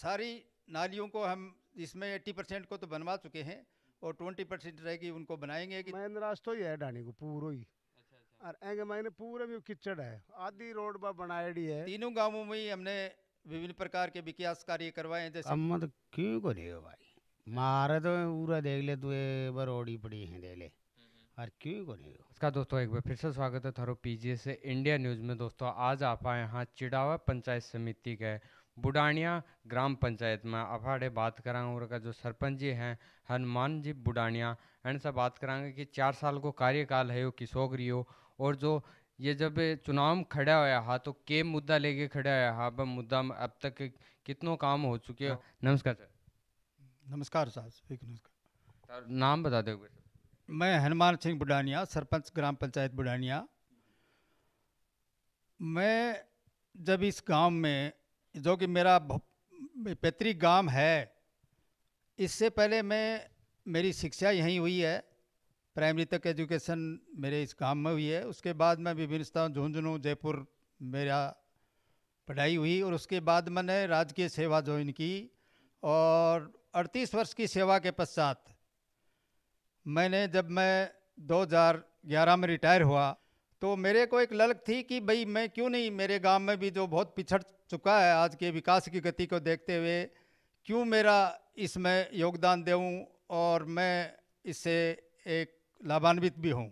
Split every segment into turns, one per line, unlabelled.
सारी नालियों को हम इसमें एट्टी परसेंट को तो बनवा चुके हैं और ट्वेंटी परसेंट रहेगी उनको बनाएंगे कि मैंने
रास्ता तो ही है डाने को पूरा ही अच्छा,
अच्छा। और एंगे मैंने पूरे भी किचड़ है आधी रोड पर बनाएडी है तीनों गाँवों में ही हमने विभिन्न प्रकार के विकास कार्य करवाए जैसे हम तो क्यों को देगा भाई
मारे तो पूरा देख ले तू
रोडी पड़ी है देख ले
हम्म।
और क्यों को नहीं
इसका दोस्तों एक बार फिर से स्वागत है थारो पीजीए से इंडिया न्यूज़ में दोस्तों आज आप आए यहाँ चिड़ावा पंचायत समिति के बुढ़ानिया ग्राम पंचायत में अफाड़े बात करांग और का जो सरपंच जी हैं हनुमान जी बुढ़ानिया इनसे बात करांगे कि चार साल को कार्यकाल है किशोक रियो और जो ये जब चुनाव खड़ा हुआ हा तो के मुद्दा लेके खड़ा हुआ हा अब मुद्दा में अब तक कितनों काम हो चुके हो हाँ। नमस्कार सर
नमस्कार साहब सर नाम बता दो मैं हनुमान सिंह बुढ़ानिया सरपंच ग्राम पंचायत बुढ़ानिया मैं जब इस गांव में जो कि मेरा पैतृक गांव है इससे पहले मैं मेरी शिक्षा यहीं हुई है प्राइमरी तक एजुकेशन मेरे इस गांव में हुई है उसके बाद मैं विभिन्न स्थान झुंझुनू जयपुर मेरा पढ़ाई हुई और उसके बाद मैंने राजकीय सेवा ज्वाइन की और 38 वर्ष की सेवा के पश्चात मैंने जब मैं 2011 में रिटायर हुआ तो मेरे को एक ललक थी कि भाई मैं क्यों नहीं मेरे गांव में भी जो बहुत पिछड़ चुका है आज के विकास की गति को देखते हुए क्यों मेरा इसमें योगदान दूँ और मैं इससे एक लाभान्वित भी हूँ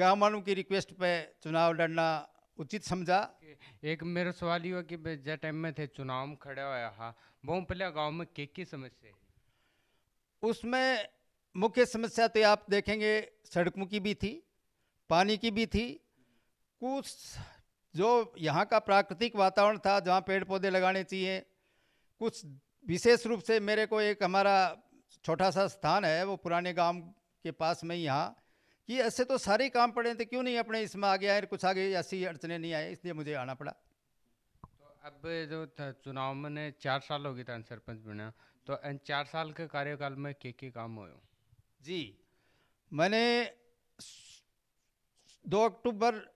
गाँव वालों की रिक्वेस्ट पे चुनाव लड़ना उचित समझा एक मेरा सवाल ये हुआ कि
जै टाइम में थे चुनाव में खड़ा हुआ हा वो पहले गाँव में के की समस्या
उसमें मुख्य समस्या तो आप देखेंगे सड़कों की भी थी पानी की भी थी कुछ जो यहाँ का प्राकृतिक वातावरण था जहाँ पेड़ पौधे लगाने चाहिए कुछ विशेष रूप से मेरे को एक हमारा छोटा सा स्थान है वो पुराने गांव के पास में यहाँ कि ऐसे तो सारे काम पड़े थे क्यों नहीं अपने इसमें आ गया है कुछ आगे ऐसी अड़चने नहीं आए इसलिए मुझे आना पड़ा
तो अब जो चुनाव में ने चार साल हो गए था सरपंच बना तो इन चार साल के कार्यकाल में के के काम हुए जी
मैंने दो अक्टूबर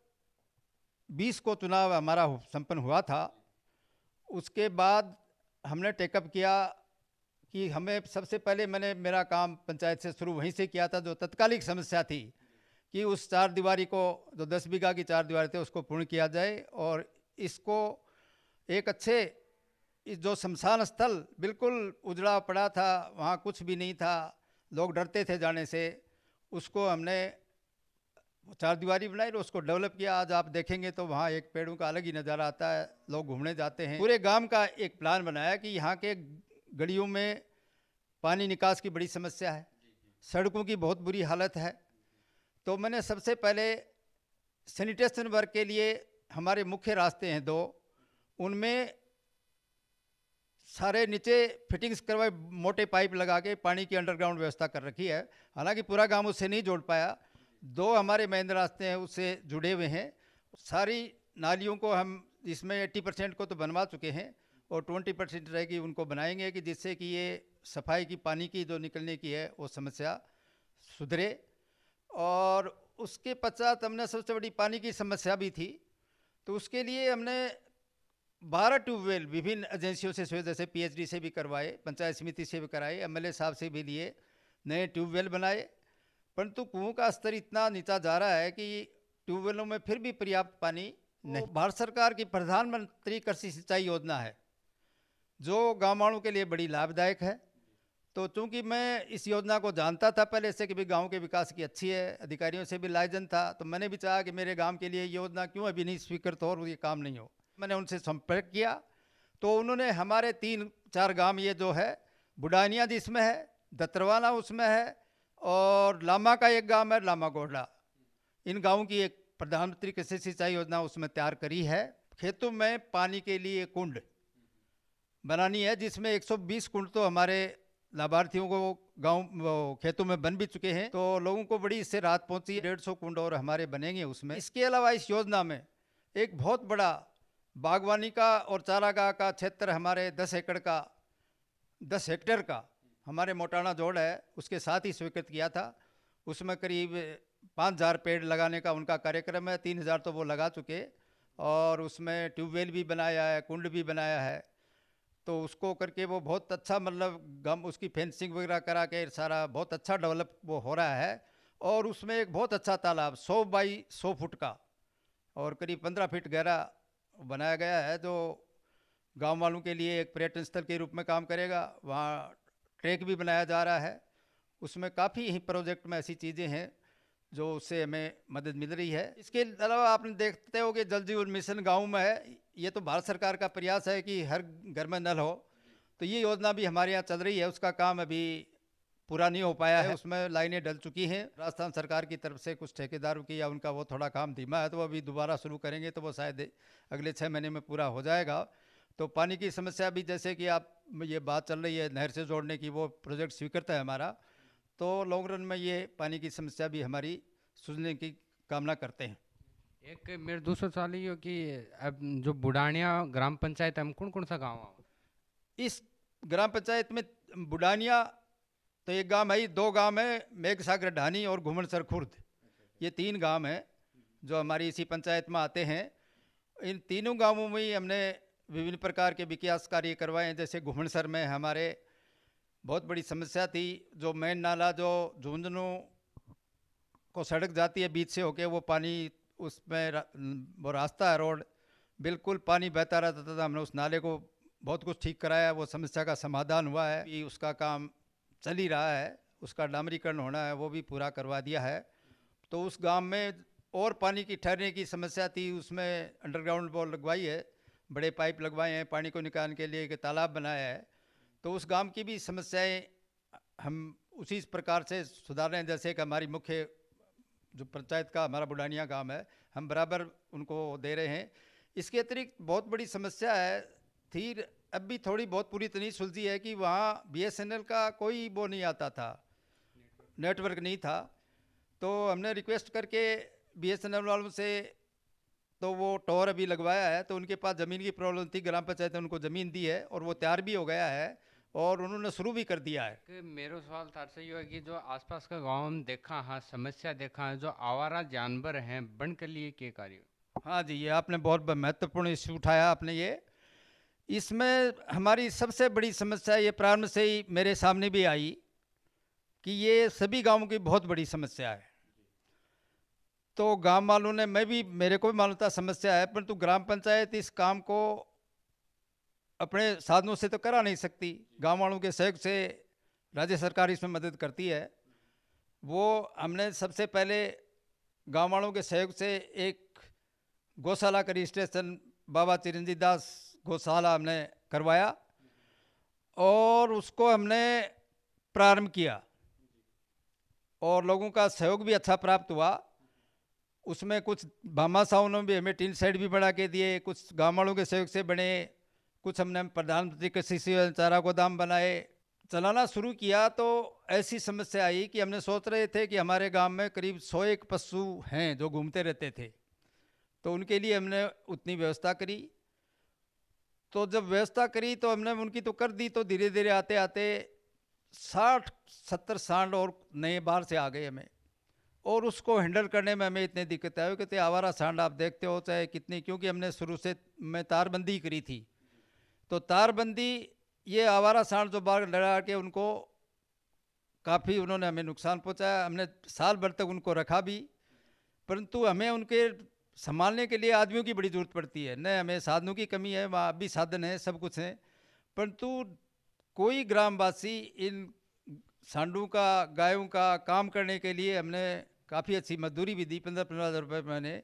बीस को चुनाव हमारा संपन्न हुआ था उसके बाद हमने टेकअप किया कि हमें सबसे पहले मैंने मेरा काम पंचायत से शुरू वहीं से किया था जो तत्कालिक समस्या थी कि उस चार दीवारी को जो दस बीघा की चार दीवार थे उसको पूर्ण किया जाए और इसको एक अच्छे इस जो शमशान स्थल बिल्कुल उजड़ा पड़ा था वहाँ कुछ भी नहीं था लोग डरते थे जाने से उसको हमने चार दीवारी बनाई उसको डेवलप किया आज आप देखेंगे तो वहाँ एक पेड़ों का अलग ही नज़ारा आता है लोग घूमने जाते हैं पूरे गांव का एक प्लान बनाया कि यहाँ के गलियों में पानी निकास की बड़ी समस्या है सड़कों की बहुत बुरी हालत है तो मैंने सबसे पहले सैनिटेशन वर्क के लिए हमारे मुख्य रास्ते हैं दो उनमें सारे नीचे फिटिंग्स करवाए मोटे पाइप लगा के पानी की अंडरग्राउंड व्यवस्था कर रखी है हालांकि पूरा गांव उससे नहीं जोड़ पाया दो हमारे मेन रास्ते हैं उससे जुड़े हुए हैं सारी नालियों को हम इसमें एट्टी परसेंट को तो बनवा चुके हैं और ट्वेंटी परसेंट रहेगी उनको बनाएंगे कि जिससे कि ये सफाई की पानी की जो निकलने की है वो समस्या सुधरे और उसके पश्चात हमने सबसे बड़ी पानी की समस्या भी थी तो उसके लिए हमने बारह ट्यूबवेल विभिन्न एजेंसियों से जैसे पीएचडी से भी करवाए पंचायत समिति से भी कराए एमएलए साहब से भी लिए नए ट्यूबवेल बनाए परंतु कुओं का स्तर इतना नीचा जा रहा है कि ट्यूबवेलों में फिर भी पर्याप्त पानी नहीं भारत सरकार की प्रधानमंत्री कृषि सिंचाई योजना है जो गाँव के लिए बड़ी लाभदायक है तो चूंकि मैं इस योजना को जानता था पहले से कि भी गांव के विकास की अच्छी है अधिकारियों से भी लाइजन था तो मैंने भी चाहा कि मेरे गांव के लिए योजना क्यों अभी नहीं स्वीकृत हो और ये काम नहीं हो मैंने उनसे संपर्क किया तो उन्होंने हमारे तीन चार गांव ये जो है बुडानिया जिसमें है दतरवाना उसमें है और लामा का एक गांव है लामा गोडा इन गाँव की एक प्रधानमंत्री कृषि सिंचाई योजना उसमें तैयार करी है खेतों में पानी के लिए कुंड बनानी है जिसमें 120 कुंड तो हमारे लाभार्थियों को गांव खेतों में बन भी चुके हैं तो लोगों को बड़ी इससे राहत पहुंची डेढ़ सौ कुंड और हमारे बनेंगे उसमें इसके अलावा इस योजना में एक बहुत बड़ा बागवानी का और चारागाह का क्षेत्र हमारे दस एकड़ का दस हेक्टेयर का हमारे मोटाना जोड़ है उसके साथ ही स्वीकृत किया था उसमें करीब पाँच हज़ार पेड़ लगाने का उनका कार्यक्रम है तीन हज़ार तो वो लगा चुके और उसमें ट्यूबवेल भी बनाया है कुंड भी बनाया है तो उसको करके वो बहुत अच्छा मतलब गम उसकी फेंसिंग वगैरह करा के सारा बहुत अच्छा डेवलप वो हो रहा है और उसमें एक बहुत अच्छा तालाब सौ बाई सौ फुट का और करीब पंद्रह फीट गहरा बनाया गया है जो गांव वालों के लिए एक पर्यटन स्थल के रूप में काम करेगा वहाँ ट्रैक भी बनाया जा रहा है उसमें काफ़ी ही प्रोजेक्ट में ऐसी चीज़ें हैं जो उससे हमें मदद मिल रही है इसके अलावा आपने देखते हो कि जल जीवन मिशन गाँव में है ये तो भारत सरकार का प्रयास है कि हर घर में नल हो तो ये योजना भी हमारे यहाँ चल रही है उसका काम अभी पूरा नहीं हो पाया है उसमें लाइनें डल चुकी हैं राजस्थान सरकार की तरफ से कुछ ठेकेदारों की या उनका वो थोड़ा काम धीमा है तो वो अभी दोबारा शुरू करेंगे तो वो शायद अगले छः महीने में पूरा हो जाएगा तो पानी की समस्या भी जैसे कि आप ये बात चल रही है नहर से जोड़ने की वो प्रोजेक्ट स्वीकृत है हमारा तो लॉन्ग रन में ये पानी की समस्या भी हमारी सुलझने की कामना करते हैं
एक मेरे दूसरा
सवाल ये कि अब जो बुढ़ानिया ग्राम पंचायत है हम कौन कौन सा गाँव है इस ग्राम पंचायत में बुढ़ानिया तो एक गांव है ही दो गांव है मेघसागर ढानी और घुमनसर खुर्द ये तीन गांव हैं जो हमारी इसी पंचायत में आते हैं इन तीनों गांवों में ही हमने विभिन्न प्रकार के विकास कार्य हैं जैसे घुमणसर में हमारे बहुत बड़ी समस्या थी जो मेन नाला जो झुंझुनू को सड़क जाती है बीच से होके वो पानी उसमें रा, वो रास्ता है रोड बिल्कुल पानी बहता रहता था, था हमने उस नाले को बहुत कुछ ठीक कराया वो समस्या का समाधान हुआ है कि उसका काम चल ही रहा है उसका डामरीकरण होना है वो भी पूरा करवा दिया है तो उस गांव में और पानी की ठहरने की समस्या थी उसमें अंडरग्राउंड बॉल लगवाई है बड़े पाइप लगवाए हैं पानी को निकालने के लिए एक तालाब बनाया है तो उस गांव की भी समस्याएं हम उसी प्रकार से सुधार रहे हैं जैसे कि हमारी मुख्य जो पंचायत का हमारा बुढ़ानिया गांव है हम बराबर उनको दे रहे हैं इसके अतिरिक्त बहुत बड़ी समस्या है थी अब भी थोड़ी बहुत पूरी तरह सुलझी है कि वहाँ बी का कोई वो नहीं आता था नेटवर्क नहीं था तो हमने रिक्वेस्ट करके बी वालों से तो वो टॉर अभी लगवाया है तो उनके पास ज़मीन की प्रॉब्लम थी ग्राम पंचायत ने उनको ज़मीन दी है और वो तैयार भी हो गया है और उन्होंने शुरू भी कर दिया है
कि मेरा सवाल तार तो से ये है कि जो आसपास का गांव हम देखा हाँ समस्या देखा है जो आवारा जानवर हैं बन के लिए के कार्य
हाँ जी ये आपने बहुत महत्वपूर्ण इश्यू उठाया आपने ये इसमें हमारी सबसे बड़ी समस्या ये प्रारंभ से ही मेरे सामने भी आई कि ये सभी गाँव की बहुत बड़ी समस्या है तो गांव वालों ने मैं भी मेरे को भी मालूम था समस्या है परंतु ग्राम पंचायत इस काम को अपने साधनों से तो करा नहीं सकती गांव वालों के सहयोग से राज्य सरकार इसमें मदद करती है वो हमने सबसे पहले गांव वालों के सहयोग से एक गौशाला का रजिस्ट्रेशन बाबा चिरंजी दास गौशाला हमने करवाया और उसको हमने प्रारंभ किया और लोगों का सहयोग भी अच्छा प्राप्त हुआ उसमें कुछ भामा ने भी हमें टीन सेट भी बढ़ा के दिए कुछ गाँव के सहयोग से बने कुछ हमने प्रधानमंत्री कृषि चारा गोदाम बनाए चलाना शुरू किया तो ऐसी समस्या आई कि हमने सोच रहे थे कि हमारे गांव में करीब सौ एक पशु हैं जो घूमते रहते थे तो उनके लिए हमने उतनी व्यवस्था करी तो जब व्यवस्था करी तो हमने उनकी तो कर दी तो धीरे धीरे आते आते साठ सत्तर सांड और नए बाहर से आ गए हमें और उसको हैंडल करने में हमें इतनी दिक्कत आई कि आवारा सांड आप देखते हो चाहे कितनी क्योंकि हमने शुरू से मैं तारबंदी करी थी तो तारबंदी ये आवारा सांड जो बाहर लड़ा के उनको काफ़ी उन्होंने हमें नुकसान पहुंचाया हमने साल भर तक उनको रखा भी परंतु हमें उनके संभालने के लिए आदमियों की बड़ी ज़रूरत पड़ती है न हमें साधनों की कमी है वहाँ भी साधन है सब कुछ है परंतु कोई ग्रामवासी इन सांडों का गायों का काम करने के लिए हमने काफ़ी अच्छी मजदूरी भी दी पंद्रह पंद्रह हज़ार रुपये मैंने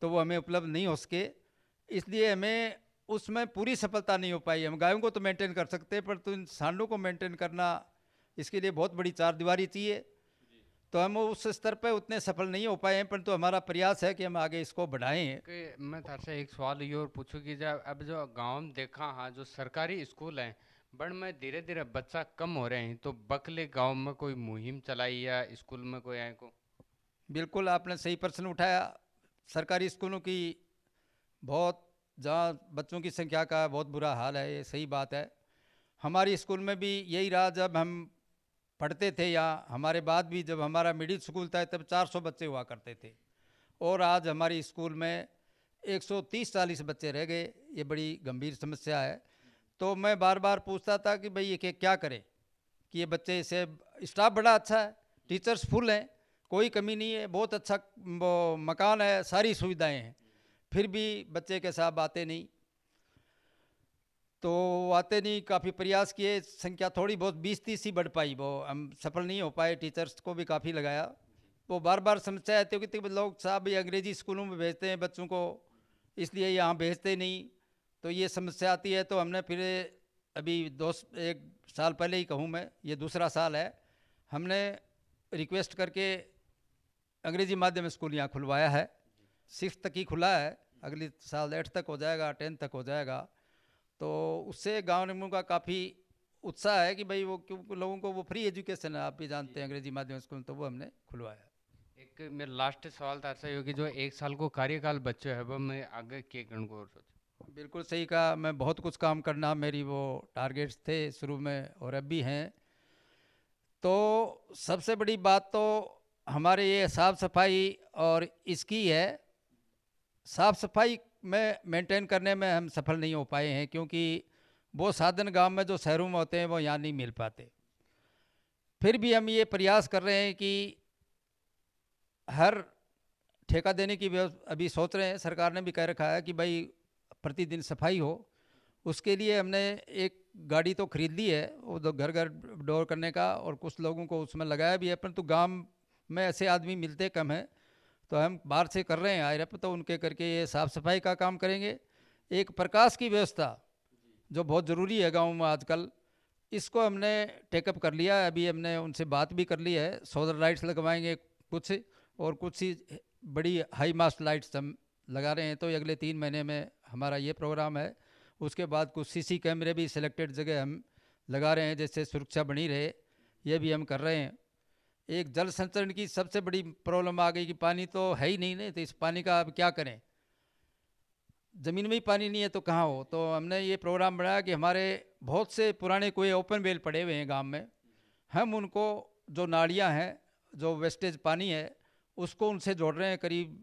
तो वो हमें उपलब्ध नहीं हो सके इसलिए हमें उसमें पूरी सफलता नहीं हो पाई हम गायों को तो मेंटेन कर सकते हैं पर तो इंसानों को मेंटेन करना इसके लिए बहुत बड़ी चार दीवारी चाहिए तो हम उस स्तर पर उतने सफल नहीं हो पाए हैं परंतु तो हमारा प्रयास है कि हम आगे इसको बढ़ाएं
मैं तार से एक सवाल ये और पूछूँ कि जब अब जो गाँव में देखा हाँ जो सरकारी स्कूल हैं बट में धीरे धीरे बच्चा कम हो रहे हैं तो बकले गांव में कोई मुहिम चलाई या स्कूल में कोई आए
को बिल्कुल आपने सही प्रश्न उठाया सरकारी स्कूलों की बहुत जहाँ बच्चों की संख्या का बहुत बुरा हाल है ये सही बात है हमारी स्कूल में भी यही रहा जब हम पढ़ते थे या हमारे बाद भी जब हमारा मिडिल स्कूल था तब 400 बच्चे हुआ करते थे और आज हमारी स्कूल में 130-40 बच्चे रह गए ये बड़ी गंभीर समस्या है तो मैं बार बार पूछता था कि भाई ये क्या करें कि ये बच्चे से स्टाफ बड़ा अच्छा है टीचर्स फुल हैं कोई कमी नहीं है बहुत अच्छा मकान है सारी सुविधाएं हैं फिर भी बच्चे के साहब आते नहीं तो आते नहीं काफ़ी प्रयास किए संख्या थोड़ी बहुत बीस तीस ही बढ़ पाई वो हम सफल नहीं हो पाए टीचर्स को भी काफ़ी लगाया वो बार बार समस्या आती होगी लोग साहब ये अंग्रेजी स्कूलों में भेजते हैं बच्चों को इसलिए यहाँ भेजते नहीं तो ये समस्या आती है तो हमने फिर अभी दो एक साल पहले ही कहूँ मैं ये दूसरा साल है हमने रिक्वेस्ट करके अंग्रेजी माध्यम स्कूल यहाँ खुलवाया है सिक्स तक ही खुला है अगले साल एट्थ तक हो जाएगा टेंथ तक हो जाएगा तो उससे गाँव निगमों का काफ़ी उत्साह है कि भाई वो क्योंकि लोगों को वो फ्री एजुकेशन है आप भी जानते हैं अंग्रेजी माध्यम स्कूल तो वो हमने
खुलवाया एक मेरा लास्ट सवाल था ऐसा योगी जो
एक साल को कार्यकाल बच्चे है वह मैं आगे के करण को बिल्कुल सही कहा मैं बहुत कुछ काम करना मेरी वो टारगेट्स थे शुरू में और अब भी हैं तो सबसे बड़ी बात तो हमारे ये साफ़ सफाई और इसकी है साफ़ सफाई में मेंटेन करने में हम सफल नहीं हो पाए हैं क्योंकि वो साधन गांव में जो शहरों में होते हैं वो यहाँ नहीं मिल पाते फिर भी हम ये प्रयास कर रहे हैं कि हर ठेका देने की अभी सोच रहे हैं सरकार ने भी कह रखा है कि भाई प्रतिदिन सफाई हो उसके लिए हमने एक गाड़ी तो खरीद ली है वो तो घर घर डोर करने का और कुछ लोगों को उसमें लगाया भी है परंतु गांव में ऐसे आदमी मिलते कम हैं तो हम बाहर से कर रहे हैं आयरप तो उनके करके ये साफ़ सफाई का काम करेंगे एक प्रकाश की व्यवस्था जो बहुत ज़रूरी है गाँव में आजकल इसको हमने टेकअप कर लिया है अभी हमने उनसे बात भी कर ली है सोलर लाइट्स लगवाएंगे कुछ और कुछ ही बड़ी हाई मास्ट लाइट्स हम लगा रहे हैं तो अगले तीन महीने में हमारा ये प्रोग्राम है उसके बाद कुछ सीसी कैमरे भी सिलेक्टेड जगह हम लगा रहे हैं जैसे सुरक्षा बनी रहे ये भी हम कर रहे हैं एक जल संचरण की सबसे बड़ी प्रॉब्लम आ गई कि पानी तो है ही नहीं ना तो इस पानी का अब क्या करें ज़मीन में ही पानी नहीं है तो कहाँ हो तो हमने ये प्रोग्राम बनाया कि हमारे बहुत से पुराने कोई ओपन वेल पड़े हुए हैं गांव में हम उनको जो नाड़ियाँ हैं जो वेस्टेज पानी है उसको उनसे जोड़ रहे हैं करीब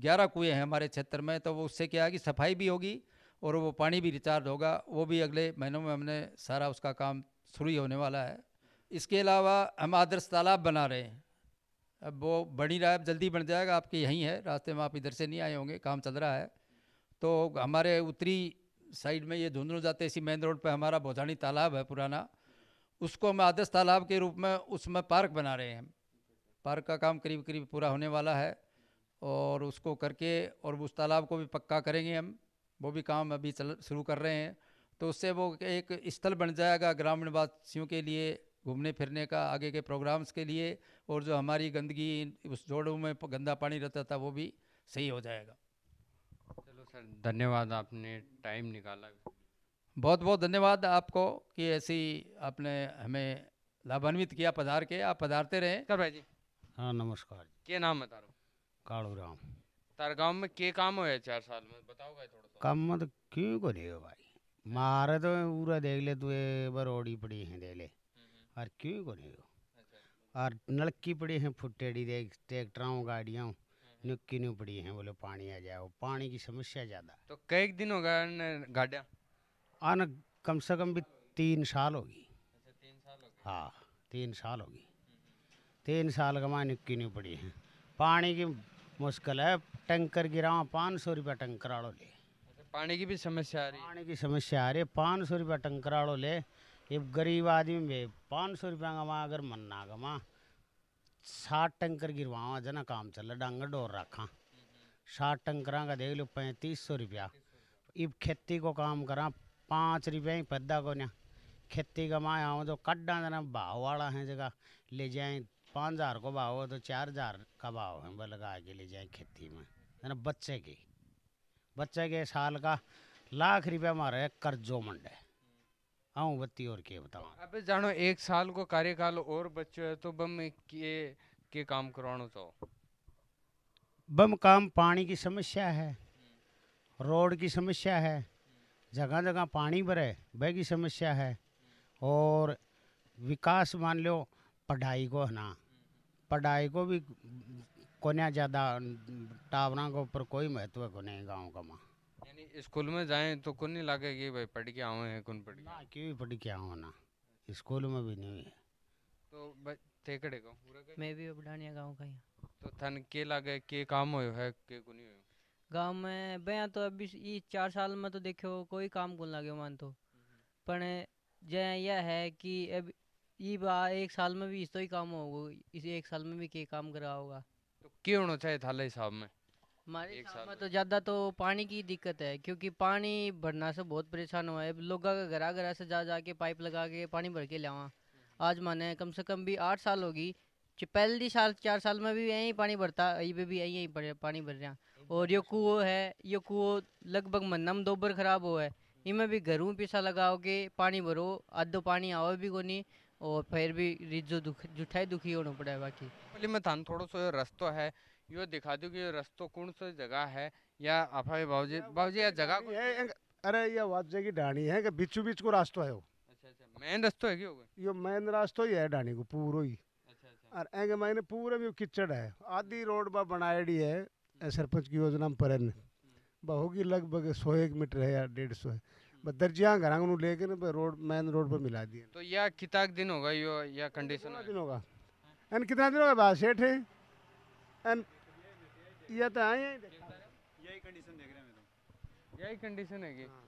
ग्यारह कुएँ हैं हमारे क्षेत्र में तो वो उससे क्या है कि सफाई भी होगी और वो पानी भी रिचार्ज होगा वो भी अगले महीनों में हमने सारा उसका काम शुरू होने वाला है इसके अलावा हम आदर्श तालाब बना रहे हैं अब वो बनी रहा है जल्दी बन जाएगा आपके यहीं है रास्ते में आप इधर से नहीं आए होंगे काम चल रहा है तो हमारे उत्तरी साइड में ये धुंधुल जाते इसी मेन रोड पर हमारा भोजानी तालाब है पुराना उसको हम आदर्श तालाब के रूप में उसमें पार्क बना रहे हैं पार्क का काम करीब करीब पूरा होने वाला है और उसको करके और उस तालाब को भी पक्का करेंगे हम वो भी काम अभी चल शुरू कर रहे हैं तो उससे वो एक स्थल बन जाएगा ग्रामीण वासियों के लिए घूमने फिरने का आगे के प्रोग्राम्स के लिए और जो हमारी गंदगी उस जोड़ों में गंदा पानी रहता था वो भी सही हो जाएगा चलो सर
धन्यवाद आपने टाइम निकाला
बहुत बहुत धन्यवाद आपको कि ऐसी आपने हमें लाभान्वित किया पधार के आप पधारते रहे कर भाई जी हाँ
नमस्कार
क्या नाम है तारो कालू राम तार गाँव में के काम हो चार साल में बताओगे थोड़ा
काम मत मतलब क्यों करेगा भाई मारे तो पूरा देख ले तू बरोड़ी पड़ी है देख ले और क्यों को नहीं हो अच्छा। और नलकी पड़ी हैं फुटेड़ी देख ट्रैक्टरों गाड़ियों नुक्की नहीं पड़ी हैं बोले पानी आ जाए पानी की समस्या ज़्यादा तो कई दिन हो गया गाड़िया आना कम से कम भी तीन साल होगी अच्छा, हाँ तीन साल होगी तीन साल का मैं नुक्की नहीं पड़ी है पानी की मुश्किल है टंकर गिरा पाँच सौ रुपया आड़ो ले अच्छा, पानी की भी समस्या आ रही पानी की समस्या आ रही है पाँच सौ रुपया आड़ो ले ये गरीब आदमी में पाँच सौ रुपया कमा अगर मन ना कमा साठ टंकर गिरवावा जना काम चल रहा डांगर डोर रखा साठ टंकर का देख लो पैंतीस सौ रुपया इब खेती को काम करा पाँच रुपया ही पैदा को ना खेती कमाए आऊँ तो कड्डा जना भाव वाला है जगह ले जाए पाँच हज़ार को भाव तो चार हज़ार का भाव है वह लगा के ले जाए खेती में जना बच्चे की बच्चे के साल का लाख रुपया मारे कर्जो मंडे आऊँ हाँ, बत्ती और के बताओ
अबे जानो एक साल को कार्यकाल और बच्चो है तो बम के के काम करवानो तो
बम काम पानी की समस्या है रोड की समस्या है जगह जगह पानी भरे वह की समस्या है और विकास मान लो पढ़ाई को है ना पढ़ाई को भी कोने ज़्यादा टावरों के ऊपर कोई महत्व को नहीं गाँव का माँ
स्कूल में जाए तो कुन नहीं लागे कि भाई पढ़ के आओ है कुन पढ़ ना क्यों पढ़ के आओ ना स्कूल में भी नहीं है तो थेकड़े को मैं भी उबडानिया गांव का ही तो थन के लागे के काम होयो है के कुन होयो गांव में बया तो अभी ई 4 साल में तो देखो कोई काम कुन लागे मान तो हम्म। पण जया यह है कि अब ई बा एक साल में भी इस तो ही काम होगो इस एक साल में भी के काम करा होगा तो क्यों होना चाहिए थाले हिसाब में हमारे में तो ज़्यादा तो पानी की दिक्कत है क्योंकि पानी भरना से बहुत परेशान हुआ है लोग घरा घर से जा जाके पाइप लगा के पानी भर के लिया आज माने कम से कम भी आठ साल होगी पहली साल चार साल में भी यही पानी भरता अभी भी यही यही पानी भर रहा और ये कुओं है ये कुओं लगभग मनम दो बार खराब हुआ है इनमें भी घरों पैसा लगाओ के पानी भरो आधो तो पानी आओ भी को नहीं और फिर भी रिजो दुख जुठाई दुखी होना पड़ा है बाकी में थान थोड़ा सा रस्तो है यो दिखा दू की रस्तो कौन सा जगह है या आप बाबूजी बाबूजी
या जगह अरे ये वाजे की डाणी है कि बीचो बीच को रास्तो है अच्छा, अच्छा। मेन रास्तो है यो मेन रास्तो ही है डाणी को अच्छा, पूरा ही और एंग मैंने पूरे भी किचड़ है आधी रोड पर बनाएडी है सरपंच की योजना में परन हम्म। बहुगी लगभग सौ एक मीटर है या डेढ़ सौ है दर्जिया लेके लेकर रोड मेन रोड पर मिला दिए तो यह
कितना दिन होगा यो या तो कंडीशन दिन
होगा एंड कितना दिन होगा बात सेठ है एम ये तो है यही
यही कंडीशन देख रहे हैं तो।
यही कंडीशन है कि हाँ,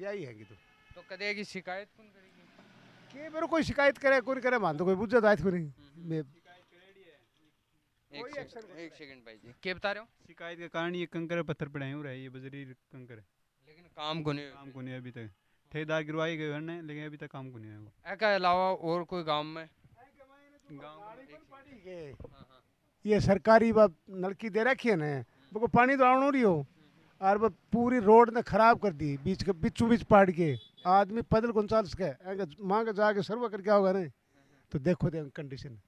यही है कि तो तो कदे की शिकायत कौन करेगी
के मेरे कोई शिकायत करे कौन करे मान तो कोई बुझ जाता तो हम्म, हम्म। है
कोई मैं एक सेकंड भाई जी के बता रहे हो
शिकायत के कारण ये कंकर पत्थर पड़े हैं ये बजरी कंकर
लेकिन काम को नहीं काम को नहीं अभी तक ठेकेदार गिरवाई गए ने लेकिन अभी तक काम को नहीं है वो अलावा और कोई गांव में तो गांव में
ये सरकारी व नलकी दे रखी है ना वो पानी तो आना रही हो और वो पूरी रोड ने खराब कर दी बीच के बीचों बीच पहाड़ के आदमी पैदल कौन सके माँ के जाके सर्वा करके होगा नहीं तो देखो दे कंडीशन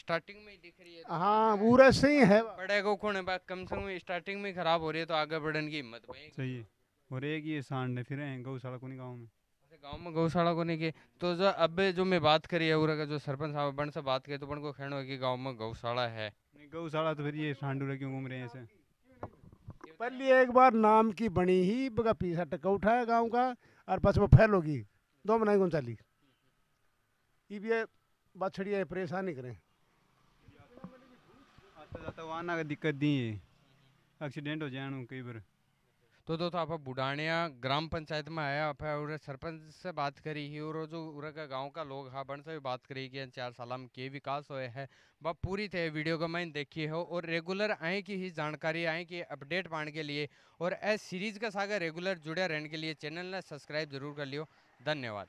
स्टार्टिंग में दिख रही
है हाँ पूरा सही है
पड़ेगा कौन है कम से कम स्टार्टिंग में खराब हो रही है तो आगे बढ़ने की हिम्मत सही और एक ये सांड है फिर गौशाला को गाँव में गांव में गौशाला को नहीं के तो जो अबे जो मैं बात करी है उरा का जो सरपंच साहब बन से बात करे तो बन को कहना है कि गांव में गौशाला है गौशाला तो फिर ये सांडूरा क्यों घूम रहे हैं ऐसे
पहली एक बार नाम की बनी ही बगा पीसा टका उठाया गांव का और बस वो फैल होगी दो मनाई गुम चाली ये बाछड़िया परेशानी करें आता
अच्छा, जाता तो वहाँ ना दिक्कत दी एक्सीडेंट हो जाए कई बार तो दोस्तों तो आप बुढ़ाणिया ग्राम पंचायत में आया आप और सरपंच से बात करी ही और जो उरा का गांव का लोग हाँ बन से भी बात करी कि चार साल में के विकास हुए है वह पूरी थे वीडियो का मैंने देखी हो और रेगुलर आए की ही जानकारी आए की अपडेट पाने के लिए और ऐस सीरीज का सागर रेगुलर जुड़े रहने के लिए चैनल ने सब्सक्राइब जरूर कर लियो धन्यवाद